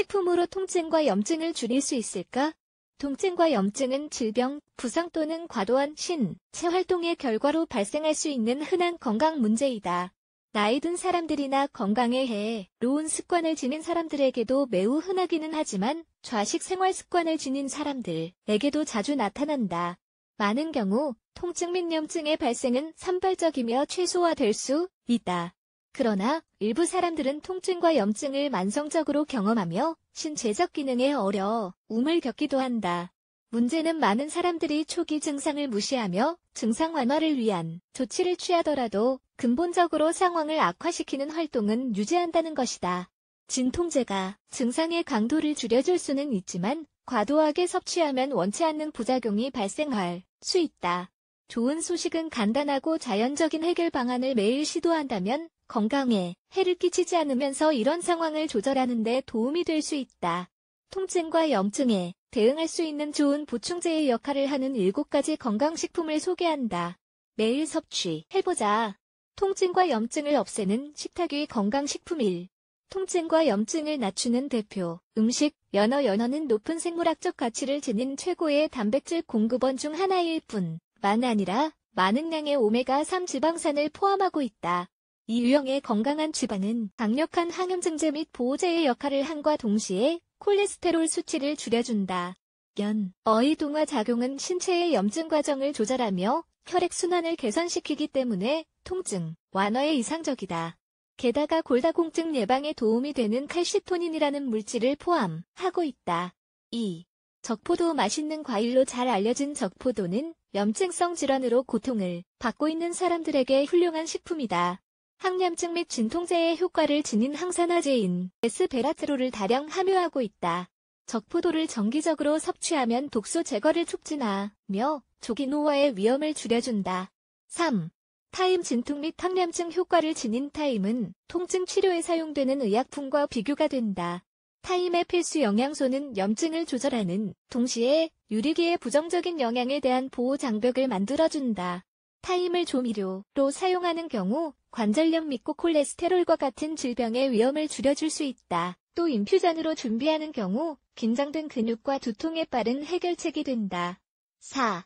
식품으로 통증과 염증을 줄일 수 있을까? 통증과 염증은 질병, 부상 또는 과도한 신, 체활동의 결과로 발생할 수 있는 흔한 건강 문제이다. 나이 든 사람들이나 건강에 해로운 습관을 지닌 사람들에게도 매우 흔하기는 하지만 좌식 생활 습관을 지닌 사람들에게도 자주 나타난다. 많은 경우 통증 및 염증의 발생은 산발적이며 최소화될 수 있다. 그러나 일부 사람들은 통증과 염증을 만성적으로 경험하며 신체적 기능에 어려움을 겪기도 한다. 문제는 많은 사람들이 초기 증상을 무시하며 증상 완화를 위한 조치를 취하더라도 근본적으로 상황을 악화시키는 활동은 유지한다는 것이다. 진통제가 증상의 강도를 줄여줄 수는 있지만 과도하게 섭취하면 원치 않는 부작용이 발생할 수 있다. 좋은 소식은 간단하고 자연적인 해결 방안을 매일 시도한다면 건강에 해를 끼치지 않으면서 이런 상황을 조절하는 데 도움이 될 수 있다. 통증과 염증에 대응할 수 있는 좋은 보충제의 역할을 하는 7가지 건강식품을 소개한다. 매일 섭취, 해보자. 통증과 염증을 없애는 식탁위 건강식품 1. 통증과 염증을 낮추는 대표 음식, 연어 연어는 높은 생물학적 가치를 지닌 최고의 단백질 공급원 중 하나일 뿐만 아니라 많은 양의 오메가3 지방산을 포함하고 있다. 이 유형의 건강한 지방은 강력한 항염증제 및 보호제의 역할을 함과 동시에 콜레스테롤 수치를 줄여준다. 연, 어이 동화 작용은 신체의 염증 과정을 조절하며 혈액순환을 개선시키기 때문에 통증, 완화에 이상적이다. 게다가 골다공증 예방에 도움이 되는 칼시토닌이라는 물질을 포함하고 있다. 2. 적포도 맛있는 과일로 잘 알려진 적포도는 염증성 질환으로 고통을 받고 있는 사람들에게 훌륭한 식품이다. 항염증 및 진통제의 효과를 지닌 항산화제인 에스베라트롤을 다량 함유하고 있다. 적포도를 정기적으로 섭취하면 독소 제거를 촉진하며 조기 노화의 위험을 줄여준다. 3. 타임 진통 및 항염증 효과를 지닌 타임은 통증 치료에 사용되는 의약품과 비교가 된다. 타임의 필수 영양소는 염증을 조절하는 동시에 유리기의 부정적인 영향에 대한 보호 장벽을 만들어준다. 타임을 조미료로 사용하는 경우 관절염 및고 콜레스테롤과 같은 질병의 위험을 줄여줄 수 있다. 또 인퓨전으로 준비하는 경우 긴장된 근육과 두통에 빠른 해결책이 된다. 4.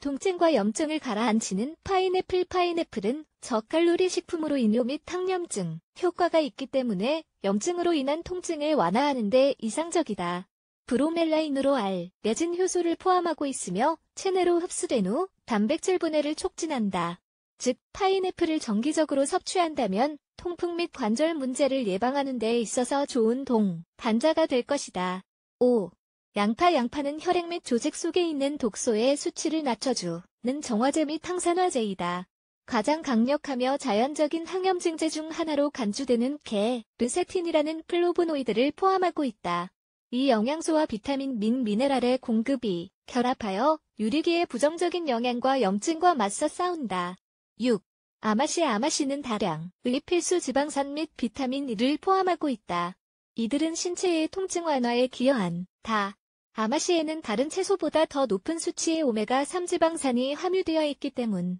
동증과 염증을 가라앉히는 파인애플 파인애플은 저칼로리 식품으로 인뇨 및 탕염증 효과가 있기 때문에 염증으로 인한 통증을 완화하는 데 이상적이다. 브로멜라인으로 알, 맺은 효소를 포함하고 있으며 체내로 흡수된 후 단백질 분해를 촉진한다. 즉, 파인애플을 정기적으로 섭취한다면 통풍 및 관절 문제를 예방하는 데 있어서 좋은 동, 반자가 될 것이다. 5. 양파 양파는 혈액 및 조직 속에 있는 독소의 수치를 낮춰주는 정화제 및 항산화제이다. 가장 강력하며 자연적인 항염증제 중 하나로 간주되는 게, 르세틴이라는 플로보노이드를 포함하고 있다. 이 영양소와 비타민, 및 미네랄의 공급이 결합하여 유리기의 부정적인 영향과 염증과 맞서 싸운다. 6. 아마시 아마시는 다량 의 필수 지방산 및 비타민 E를 포함하고 있다. 이들은 신체의 통증 완화에 기여한 다. 아마시에는 다른 채소보다 더 높은 수치의 오메가3 지방산이 함유되어 있기 때문에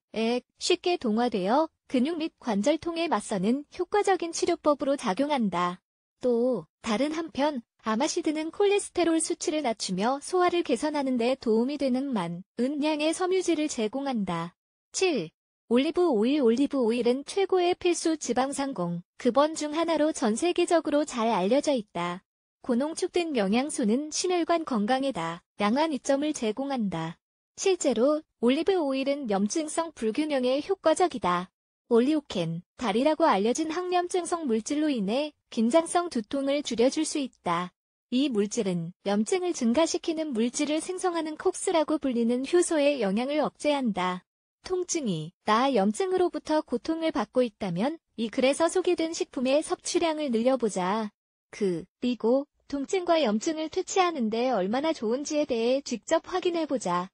쉽게 동화되어 근육 및 관절통에 맞서는 효과적인 치료법으로 작용한다. 또 다른 한편 아마시드는 콜레스테롤 수치를 낮추며 소화를 개선하는 데 도움이 되는 만은 양의 섬유질을 제공한다. 7. 올리브 오일 올리브 오일은 최고의 필수 지방상공, 급원 중 하나로 전 세계적으로 잘 알려져 있다. 고농축된 영양소는 심혈관 건강에다 양한 이점을 제공한다. 실제로 올리브 오일은 염증성 불균형에 효과적이다. 올리오캔, 달이라고 알려진 항염증성 물질로 인해 긴장성 두통을 줄여줄 수 있다. 이 물질은 염증을 증가시키는 물질을 생성하는 콕스라고 불리는 효소의 영향을 억제한다. 통증이 나 염증으로부터 고통을 받고 있다면 이 글에서 소개된 식품의 섭취량을 늘려보자. 그, 리고, 통증과 염증을 퇴치하는데 얼마나 좋은지에 대해 직접 확인해보자.